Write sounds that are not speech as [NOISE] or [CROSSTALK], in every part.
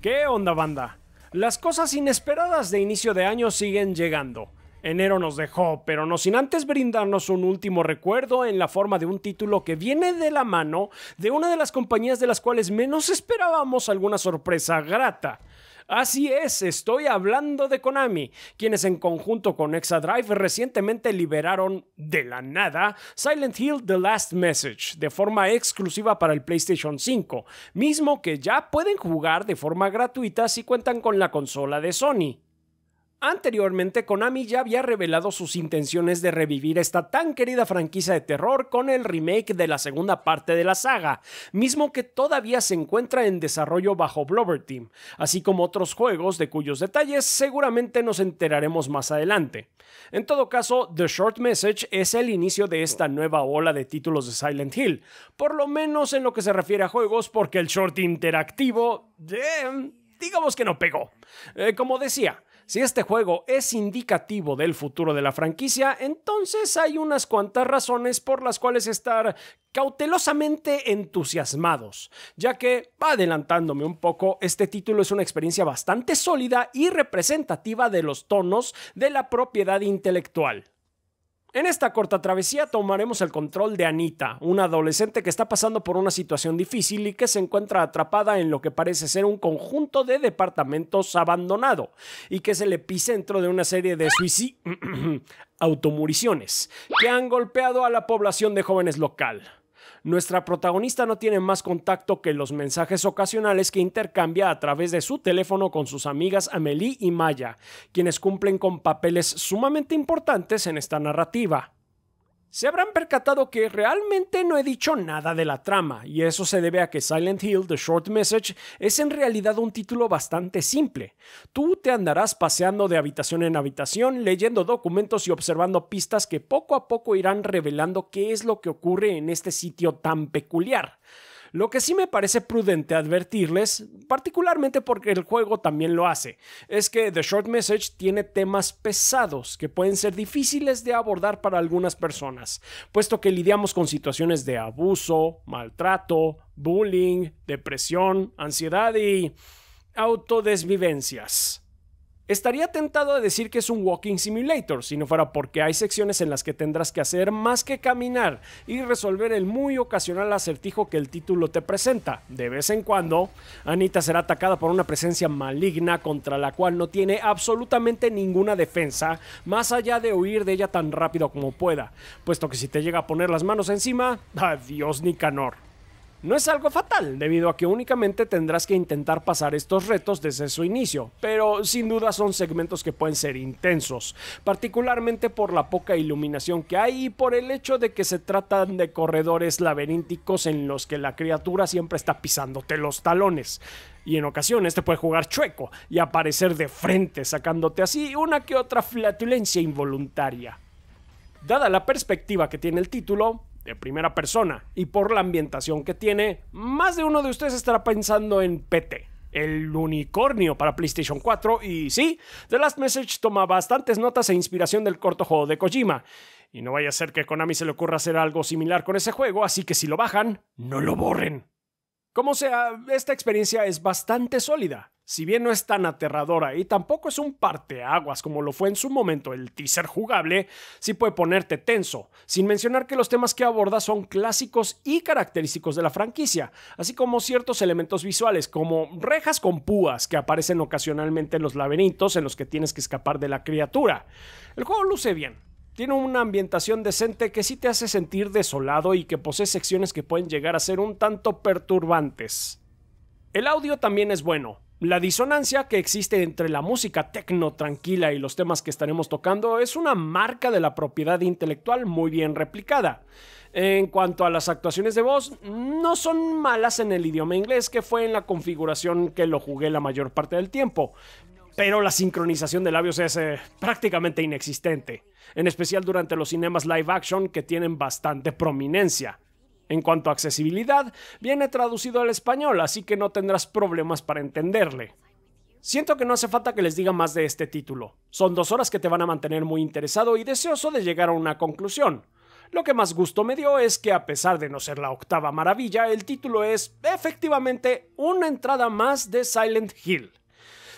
¿Qué onda banda? Las cosas inesperadas de inicio de año siguen llegando. Enero nos dejó, pero no sin antes brindarnos un último recuerdo en la forma de un título que viene de la mano de una de las compañías de las cuales menos esperábamos alguna sorpresa grata. Así es, estoy hablando de Konami, quienes en conjunto con Exadrive recientemente liberaron de la nada Silent Hill The Last Message de forma exclusiva para el PlayStation 5, mismo que ya pueden jugar de forma gratuita si cuentan con la consola de Sony. Anteriormente, Konami ya había revelado sus intenciones de revivir esta tan querida franquicia de terror con el remake de la segunda parte de la saga, mismo que todavía se encuentra en desarrollo bajo Blobber Team, así como otros juegos de cuyos detalles seguramente nos enteraremos más adelante. En todo caso, The Short Message es el inicio de esta nueva ola de títulos de Silent Hill, por lo menos en lo que se refiere a juegos, porque el short interactivo, eh, digamos que no pegó. Eh, como decía, si este juego es indicativo del futuro de la franquicia, entonces hay unas cuantas razones por las cuales estar cautelosamente entusiasmados, ya que, adelantándome un poco, este título es una experiencia bastante sólida y representativa de los tonos de la propiedad intelectual. En esta corta travesía tomaremos el control de Anita, una adolescente que está pasando por una situación difícil y que se encuentra atrapada en lo que parece ser un conjunto de departamentos abandonado y que es el epicentro de una serie de suicidios [CLEARS THROAT] automuriciones que han golpeado a la población de jóvenes local nuestra protagonista no tiene más contacto que los mensajes ocasionales que intercambia a través de su teléfono con sus amigas Amelie y Maya, quienes cumplen con papeles sumamente importantes en esta narrativa se habrán percatado que realmente no he dicho nada de la trama, y eso se debe a que Silent Hill The Short Message es en realidad un título bastante simple. Tú te andarás paseando de habitación en habitación, leyendo documentos y observando pistas que poco a poco irán revelando qué es lo que ocurre en este sitio tan peculiar. Lo que sí me parece prudente advertirles, particularmente porque el juego también lo hace, es que The Short Message tiene temas pesados que pueden ser difíciles de abordar para algunas personas, puesto que lidiamos con situaciones de abuso, maltrato, bullying, depresión, ansiedad y autodesvivencias. Estaría tentado a decir que es un walking simulator, si no fuera porque hay secciones en las que tendrás que hacer más que caminar y resolver el muy ocasional acertijo que el título te presenta. De vez en cuando, Anita será atacada por una presencia maligna contra la cual no tiene absolutamente ninguna defensa, más allá de huir de ella tan rápido como pueda, puesto que si te llega a poner las manos encima, adiós Nicanor. No es algo fatal, debido a que únicamente tendrás que intentar pasar estos retos desde su inicio, pero sin duda son segmentos que pueden ser intensos, particularmente por la poca iluminación que hay y por el hecho de que se tratan de corredores laberínticos en los que la criatura siempre está pisándote los talones. Y en ocasiones te puede jugar chueco y aparecer de frente, sacándote así una que otra flatulencia involuntaria. Dada la perspectiva que tiene el título, primera persona y por la ambientación que tiene, más de uno de ustedes estará pensando en PT. El unicornio para PlayStation 4 y sí, The Last Message toma bastantes notas e inspiración del corto juego de Kojima. Y no vaya a ser que a Konami se le ocurra hacer algo similar con ese juego, así que si lo bajan, no lo borren. Como sea, esta experiencia es bastante sólida si bien no es tan aterradora y tampoco es un parteaguas como lo fue en su momento el teaser jugable, sí puede ponerte tenso, sin mencionar que los temas que aborda son clásicos y característicos de la franquicia, así como ciertos elementos visuales como rejas con púas que aparecen ocasionalmente en los laberintos en los que tienes que escapar de la criatura. El juego luce bien, tiene una ambientación decente que sí te hace sentir desolado y que posee secciones que pueden llegar a ser un tanto perturbantes. El audio también es bueno, la disonancia que existe entre la música tecno tranquila y los temas que estaremos tocando es una marca de la propiedad intelectual muy bien replicada. En cuanto a las actuaciones de voz, no son malas en el idioma inglés, que fue en la configuración que lo jugué la mayor parte del tiempo, pero la sincronización de labios es eh, prácticamente inexistente, en especial durante los cinemas live action que tienen bastante prominencia. En cuanto a accesibilidad, viene traducido al español, así que no tendrás problemas para entenderle. Siento que no hace falta que les diga más de este título. Son dos horas que te van a mantener muy interesado y deseoso de llegar a una conclusión. Lo que más gusto me dio es que a pesar de no ser la octava maravilla, el título es efectivamente una entrada más de Silent Hill.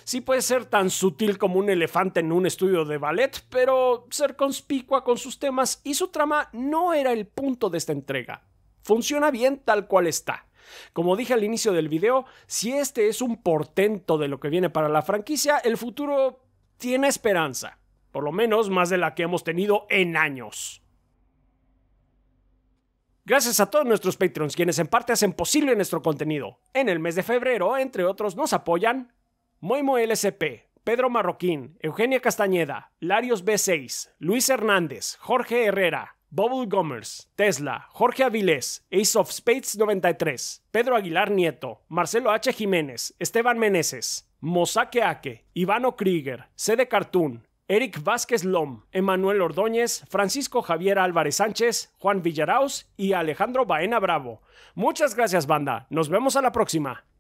Sí puede ser tan sutil como un elefante en un estudio de ballet, pero ser conspicua con sus temas y su trama no era el punto de esta entrega. Funciona bien tal cual está. Como dije al inicio del video, si este es un portento de lo que viene para la franquicia, el futuro tiene esperanza, por lo menos más de la que hemos tenido en años. Gracias a todos nuestros Patreons, quienes en parte hacen posible nuestro contenido. En el mes de febrero, entre otros, nos apoyan Moimo LSP, Pedro Marroquín, Eugenia Castañeda, Larios B6, Luis Hernández, Jorge Herrera, Bubble Gomers, Tesla, Jorge Avilés, Ace of Spades 93, Pedro Aguilar Nieto, Marcelo H. Jiménez, Esteban Meneses, Mosaque Aque, Ivano Krieger, Sede Cartoon, Eric Vázquez Lom, Emanuel Ordóñez, Francisco Javier Álvarez Sánchez, Juan Villaraos y Alejandro Baena Bravo. Muchas gracias, banda. Nos vemos a la próxima.